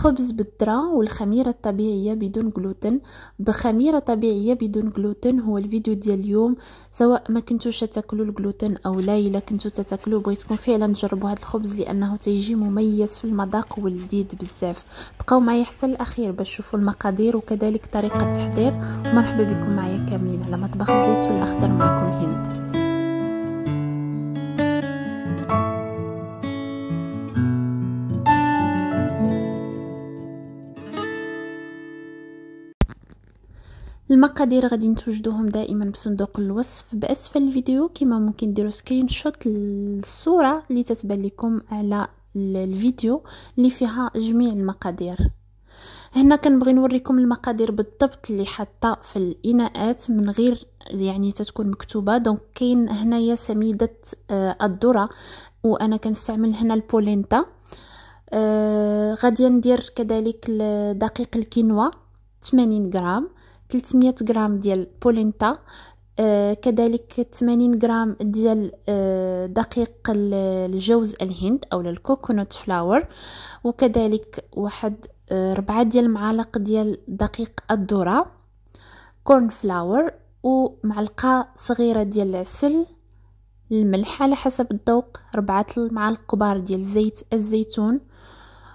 خبز بالذرة والخميرة الطبيعية بدون جلوتين بخميرة طبيعية بدون جلوتين هو الفيديو ديال اليوم سواء ما كنتوش تاكلوا الجلوتين او لا الا كنتو تاكلوا بغيتكم فعلا تجربوا هذا الخبز لانه تيجي مميز في المذاق ولذيذ بزاف بقاو معايا حتى الاخير باش تشوفوا المقادير وكذلك طريقه التحضير ومرحبا بكم معايا كاملين على مطبخ الزيت والاخضر معكم هند المقادير غادي نتوجدوهم دائما بصندوق الوصف باسفل الفيديو كما ممكن ديروا سكرين شوت للصوره اللي تتبان لكم على الفيديو اللي فيها جميع المقادير هنا كنبغي نوريكم المقادير بالضبط اللي حاطه في الاناءات من غير يعني تتكون مكتوبه دونك كاين هنايا سميده آه، الذره وانا كنستعمل هنا البولينتا آه غادي ندير كذلك دقيق الكينوا 80 غرام 300 غرام ديال بولينتا آه، كذلك 80 غرام ديال آه، دقيق الجوز الهند او الكوكونوت فلاور وكذلك واحد آه، ربعة ديال المعالق ديال دقيق الذره كورن فلاور ومعلقه صغيره ديال العسل الملح على حسب الذوق ربعة المعالق كبار ديال زيت الزيتون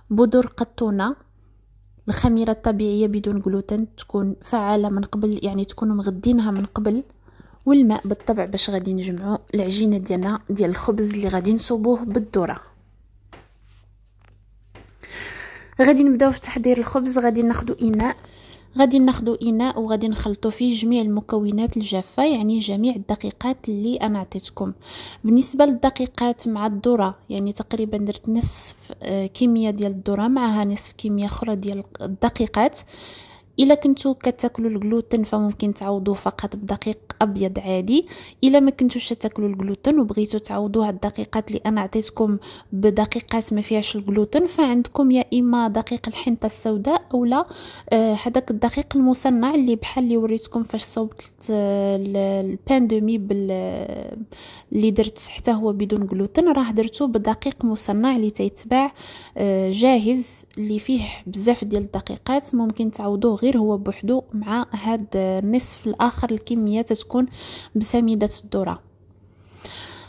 بودر قطونه الخميره الطبيعيه بدون جلوتين تكون فعاله من قبل يعني تكونوا مغدينها من قبل والماء بالطبع باش غادي نجمعوا العجينه ديالنا ديال الخبز اللي غادي نصوبوه بالذره غادي نبداو في تحضير الخبز غادي ناخذ اناء غادي ناخدو اناء وغادي نخلطو فيه جميع المكونات الجافه يعني جميع الدقيقات اللي انا عطيتكم بالنسبه للدقيقات مع الذره يعني تقريبا درت نصف آه، كميه ديال الذره معها نصف كميه اخرى ديال الدقيقات الا كنتو كتاكلوا الجلوتين فممكن تعوضوه فقط بدقيق ابيض عادي الا ما كنتوش تاكلوا الجلوتين وبغيتو هاد الدقيقات اللي انا عطيتكم بدقيقات ما فيهاش الجلوتين فعندكم يا اما دقيق الحنطه السوداء اولا هذاك آه الدقيق المصنع اللي بحال اللي وريتكم فاش صوبت آه البان دومي بال اللي درت حتى هو بدون جلوتين راه درتو بدقيق مصنع اللي تيتباع آه جاهز اللي فيه بزاف ديال الدقيقات ممكن تعوضوه الصغير هو بوحدو مع هاد النصف الاخر الكميه تتكون بسميدة الذرة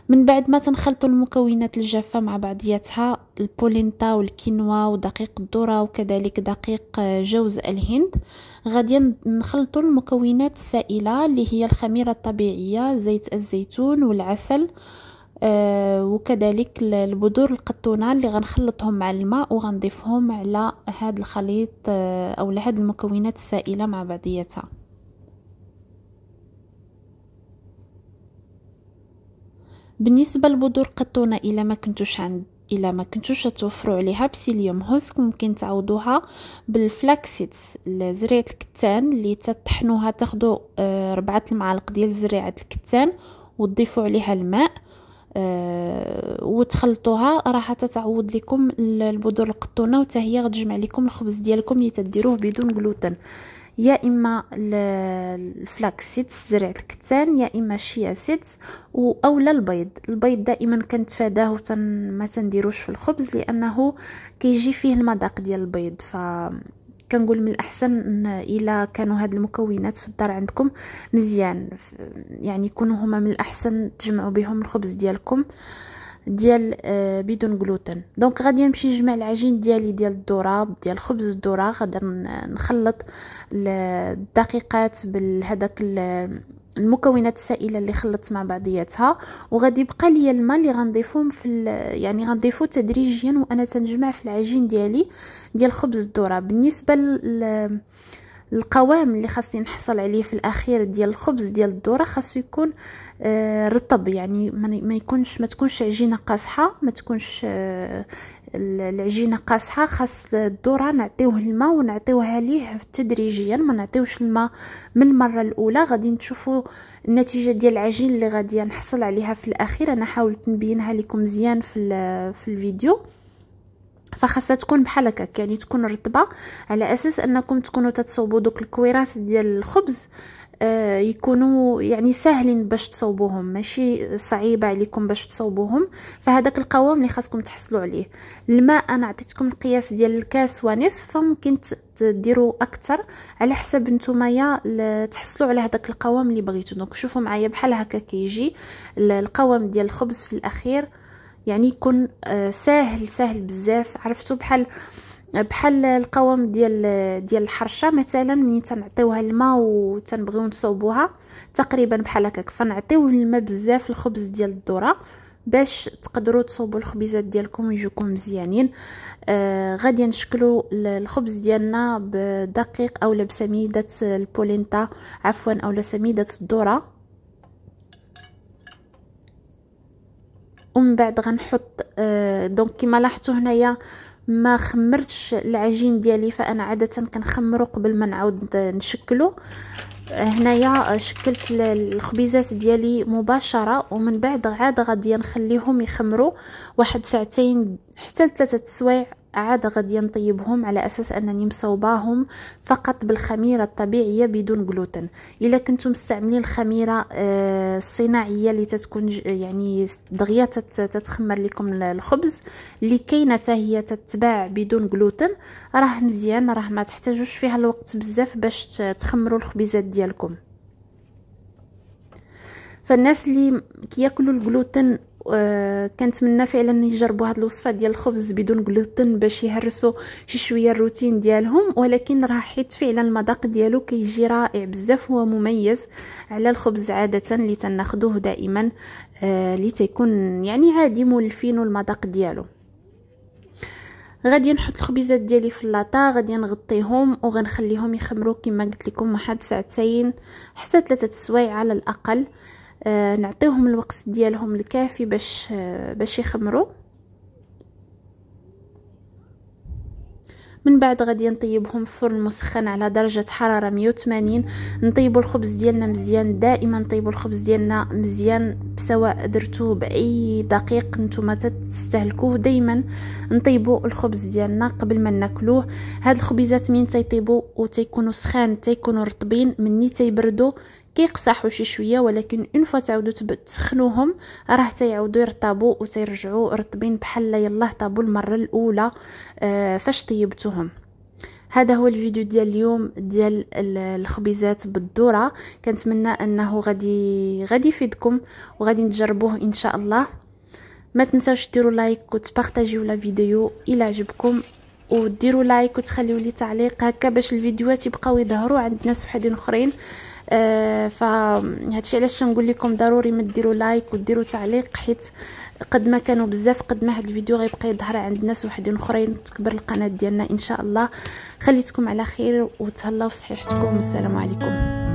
من بعد ما تنخلطوا المكونات الجافة مع بعضياتها البولينتا والكينوا ودقيق الذرة وكذلك دقيق جوز الهند غادي نخلطوا المكونات السائلة اللي هي الخميرة الطبيعية زيت الزيتون والعسل آه، وكذلك البذور القطونة اللي غنخلطهم مع الماء وغنضيفهم على هذا الخليط آه او لهاد المكونات السائلة مع بعضياتها بالنسبة لبذور القطونه إلا ما كنتوش عند الا ما كنتوش توفروا عليها بسيليوم هوسك ممكن تعوضوها بالفلاكسيتس زريعه الكتان اللي تطحنوها تاخذوا آه، ربعة المعالق ديال زريعه الكتان وتضيفوا عليها الماء أه وتخلطوها راح تتعوض لكم البذور القطونه وتهي غتجمع لكم الخبز ديالكم اللي تديروه بدون غلوتين يا اما الفلاكسيت زرع الكتان يا اما الشيا سيدز اولا البيض البيض دائما كنتفاداه وما تنديروش في الخبز لانه كيجي فيه المذاق ديال البيض ف كنقول من الاحسن الا كانوا هاد المكونات في الدار عندكم مزيان يعني يكونوا هما من الاحسن تجمعوا بهم الخبز ديالكم ديال آه، بدون غلوتين دونك غادي نمشي نجمع العجين ديالي ديال الذره ديال خبز الذره غادي نخلط الدقيقات بالهذاك المكونات السائله اللي خلطت مع بعضياتها وغادي يبقى ليا الماء اللي غنضيفهم في يعني غنضيفو تدريجيا وانا تنجمع في العجين ديالي ديال خبز الذره بالنسبه ل القوام اللي خاصني نحصل عليه في الاخير ديال الخبز ديال الدوره خاصو يكون آه، رطب يعني ما يكونش ما تكونش عجينه قاصحه ما تكونش آه، العجينه قاصحه خاص الدوره نعطيوه الماء ونعطيوها ليه تدريجيا ما نعطيوش الماء من المره الاولى غادي نتشوفو النتيجه ديال العجين اللي غادي نحصل عليها في الاخير انا حاولت نبينها لكم مزيان في في الفيديو فخاصها تكون بحال هكاك يعني تكون رطبه على اساس انكم تكونوا تتصوبوا دوك الكويراس ديال الخبز آه، يكونوا يعني ساهلين باش تصوبوهم ماشي صعيبه عليكم باش تصوبوهم فهداك القوام اللي خاصكم تحصلوا عليه الماء انا عطيتكم القياس ديال الكاس ونصف فممكن تديروا اكثر على حسب نتوما تحصلوا على هداك القوام اللي بغيتو دونك شوفوا معايا بحال هكا كيجي القوام ديال الخبز في الاخير يعني يكون آه، ساهل ساهل بزاف عرفتوا بحال بحال القوام ديال ديال الحرشه مثلا ملي تنعطيوها الماء وتنبغيو نصوبوها تقريبا بحال هكاك فنعطيو الماء بزاف الخبز ديال الذره باش تقدروا تصوبوا الخبيزات ديالكم ويجوكم مزيانين آه غادي نشكلوا الخبز ديالنا بدقيق اولا بسميده البولينتا عفوا اولا سميده الذره ومن بعد غنحط آه، دونك كما لاحظتوا هنايا ما خمرتش العجين ديالي فانا عاده كنخمرو قبل ما نعاود نشكلو آه، هنايا شكلت الخبيزات ديالي مباشره ومن بعد عاد غادي نخليهم يخمروا واحد ساعتين حتى لثلاثه السوايع عاد غادي نطيبهم على اساس انني مصوباهم فقط بالخميره الطبيعيه بدون جلوتين الا كنتم مستعملين الخميره آه، الصناعيه اللي تتكون يعني دغيا تتخمر لكم الخبز اللي كاينه حتى هي تتباع بدون جلوتين راه مزيان راه ما تحتاجوش فيها الوقت بزاف باش تخمروا الخبيزات ديالكم فالناس اللي كياكلوا الجلوتين آه، كنتمنى فعلا يجربوا هاد الوصفه ديال الخبز بدون غلوتين باش يهرسوا شي شويه الروتين ديالهم ولكن راه حيت فعلا المذاق ديالو كيجي رائع بزاف هو مميز على الخبز عاده اللي تناخذوه دائما آه، اللي تيكون يعني عادي مولفين المذاق ديالو غادي نحط الخبيزات ديالي في اللاطا غادي نغطيهم وغنخليهم يخمروا كما قلت لكم واحد ساعتين حتى ثلاثه السوايع على الاقل آه آه، نعطيهم الوقت ديالهم الكافي باش آه، باش يخمروا من بعد غادي نطيبهم في فرن مسخن على درجه حراره 180 نطيبوا الخبز ديالنا مزيان دائما نطيبوا الخبز ديالنا مزيان سواء درتوه باي دقيق نتوما تستهلكوه دائما نطيبوا الخبز ديالنا قبل ما ناكلوه هاد الخبيزات من تيطيبوا وتيكونوا سخان تيكونوا رطبين مني تيبردوا كيقصحوا شي شويه ولكن اون فوا تعاودوا تسخنوهم راه تيعاودوا يرطبوا وتيرجعوا رطبين بحال يلا طابوا المره الاولى آه، فاش طيبتوهم هذا هو الفيديو ديال اليوم ديال الخبيزات بالذره كنتمنى انه غادي غادي يفيدكم وغادي نجربوه ان شاء الله ما تنساوش ديروا لايك وتبارطاجيو لا فيديو الى عجبكم وديروا لايك وتخليوا لي تعليق هكا باش الفيديوهات يبقاو يظهروا عند ناس وحدين اخرين آه فهادشي علاش نقول لكم ضروري ما ديروا لايك وديروا تعليق حيت قد ما كانوا بزاف قد ما هاد الفيديو غيبقى يظهر عند ناس وحدين اخرين تكبر القناه ديالنا ان شاء الله خليتكم على خير وتهلاو في صحيحتكم والسلام عليكم